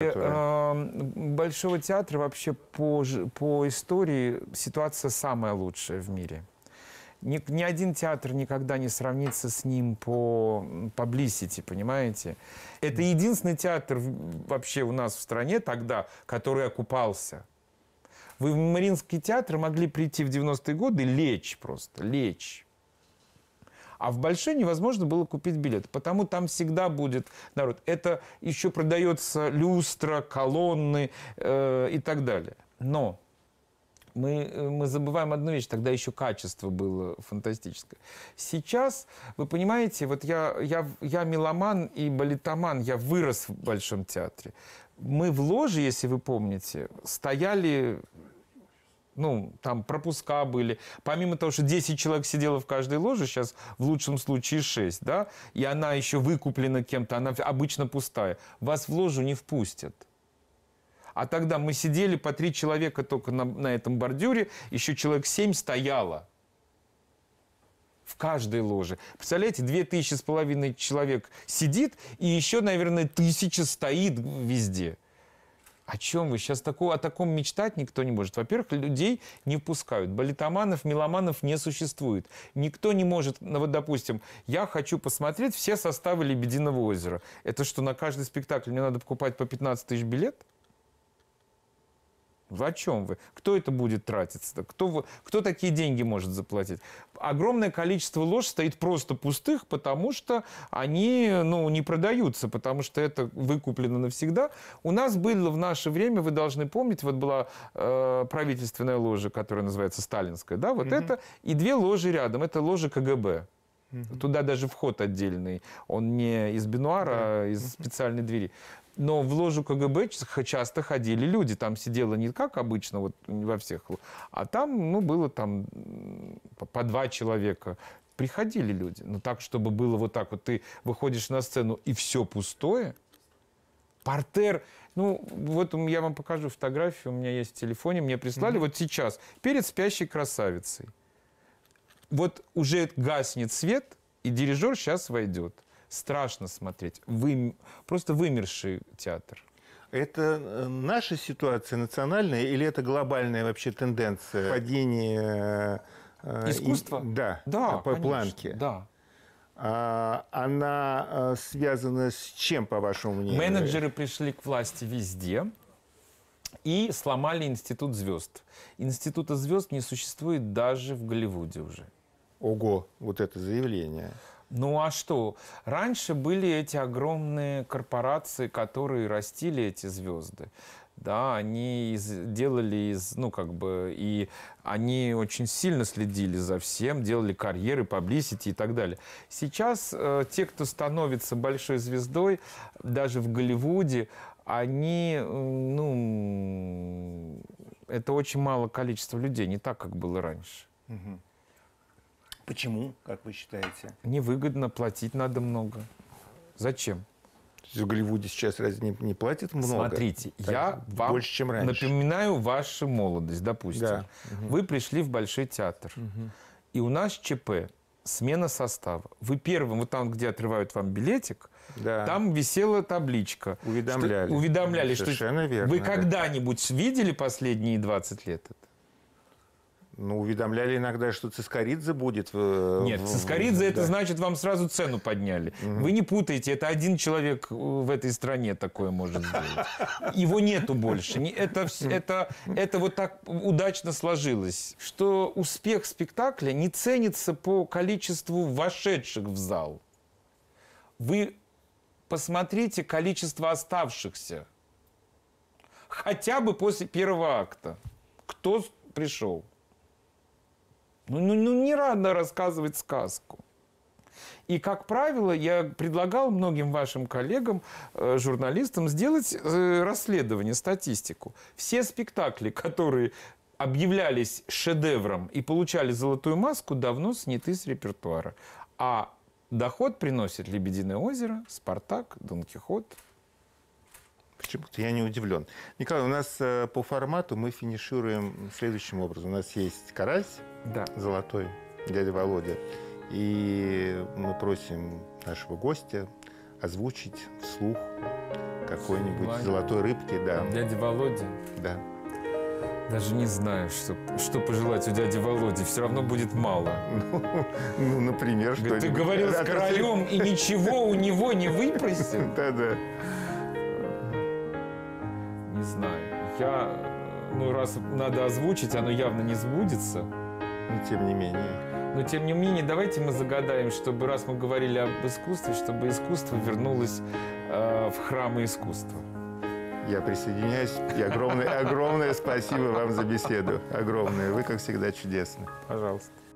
Э, большого театра вообще по, по истории ситуация самая лучшая в мире. Ни, ни один театр никогда не сравнится с ним по publicity, понимаете? Это единственный театр вообще у нас в стране тогда, который окупался. Вы в Мариинский театр могли прийти в 90-е годы лечь просто, лечь. А в большой невозможно было купить билет, потому там всегда будет народ. Это еще продается люстра, колонны э, и так далее. Но мы, э, мы забываем одну вещь, тогда еще качество было фантастическое. Сейчас, вы понимаете, вот я, я, я меломан и балетоман, я вырос в Большом театре. Мы в ложе, если вы помните, стояли ну, там пропуска были. Помимо того, что 10 человек сидело в каждой ложе, сейчас в лучшем случае 6, да, и она еще выкуплена кем-то, она обычно пустая, вас в ложу не впустят. А тогда мы сидели по три человека только на, на этом бордюре, еще человек семь стояло в каждой ложе. Представляете, две тысячи с половиной человек сидит, и еще, наверное, тысяча стоит везде. О чем вы? Сейчас такого, о таком мечтать никто не может. Во-первых, людей не впускают. Балетоманов, меломанов не существует. Никто не может, ну вот допустим, я хочу посмотреть все составы «Лебединого озера». Это что, на каждый спектакль мне надо покупать по 15 тысяч билет? Вы о чем вы? Кто это будет тратиться Кто, кто такие деньги может заплатить? Огромное количество лож стоит просто пустых, потому что они ну, не продаются, потому что это выкуплено навсегда. У нас было в наше время, вы должны помнить, вот была э, правительственная ложа, которая называется Сталинская, да, вот mm-hmm. это, и две ложи рядом, это ложа КГБ. Туда даже вход отдельный. Он не из бинуара, а из специальной двери. Но в ложу КГБ часто ходили люди. Там сидело не как обычно вот во всех, а там ну, было там по два человека. Приходили люди. Но так, чтобы было вот так вот. Ты выходишь на сцену, и все пустое. Портер ну, вот я вам покажу фотографию, у меня есть в телефоне, мне прислали mm-hmm. вот сейчас, перед спящей красавицей. Вот уже гаснет свет, и дирижер сейчас войдет страшно смотреть. Вы, просто вымерший театр. Это э, наша ситуация национальная или это глобальная вообще тенденция падения э, искусства? И, да, да, по конечно, планке. Да. А, она э, связана с чем, по вашему мнению? Менеджеры пришли к власти везде и сломали институт звезд. Института звезд не существует даже в Голливуде уже. Ого, вот это заявление. Ну а что? Раньше были эти огромные корпорации, которые растили эти звезды. Да, они из, делали из, ну, как бы, и они очень сильно следили за всем, делали карьеры, паблисити и так далее. Сейчас э, те, кто становится большой звездой, даже в Голливуде, они, ну, это очень мало количество людей, не так, как было раньше. Угу. Почему, как вы считаете? Невыгодно, платить надо много. Зачем? в Голливуде сейчас разве не, не платят много? Смотрите, так, я вам больше, чем раньше. напоминаю вашу молодость, допустим. Да. Угу. Вы пришли в Большой театр, угу. и у нас ЧП, смена состава. Вы первым, вот там, где отрывают вам билетик, да. там висела табличка. Уведомляли. Что, уведомляли, Совершенно что верно, вы да. когда-нибудь видели последние 20 лет это? Ну, уведомляли иногда, что Цискоридзе будет. В, Нет, в, Цискоридзе в, это да. значит, вам сразу цену подняли. Угу. Вы не путаете, это один человек в этой стране такое может сделать. Его нету больше. Это, это, это вот так удачно сложилось, что успех спектакля не ценится по количеству вошедших в зал. Вы посмотрите количество оставшихся. Хотя бы после первого акта. Кто пришел? Ну, ну, ну не рано рассказывать сказку. И, как правило, я предлагал многим вашим коллегам, э, журналистам, сделать э, расследование, статистику. Все спектакли, которые объявлялись шедевром и получали золотую маску, давно сняты с репертуара. А доход приносит «Лебединое озеро», «Спартак», «Дон Кихот», Почему-то я не удивлен. Николай, у нас э, по формату мы финишируем следующим образом. У нас есть карась да. золотой, дядя Володя. И мы просим нашего гостя озвучить вслух какой-нибудь золотой рыбки. Да. Дядя Володя? Да. Даже не знаю, что, что пожелать у дяди Володи. Все равно будет мало. Ну, ну например, что Ты говорил с королем и ничего у него не выпросил? Да-да. я, ну раз надо озвучить, оно явно не сбудется. Но тем не менее. Но тем не менее, давайте мы загадаем, чтобы раз мы говорили об искусстве, чтобы искусство вернулось э, в храмы искусства. Я присоединяюсь. И огромное, огромное спасибо вам за беседу. Огромное. Вы, как всегда, чудесны. Пожалуйста.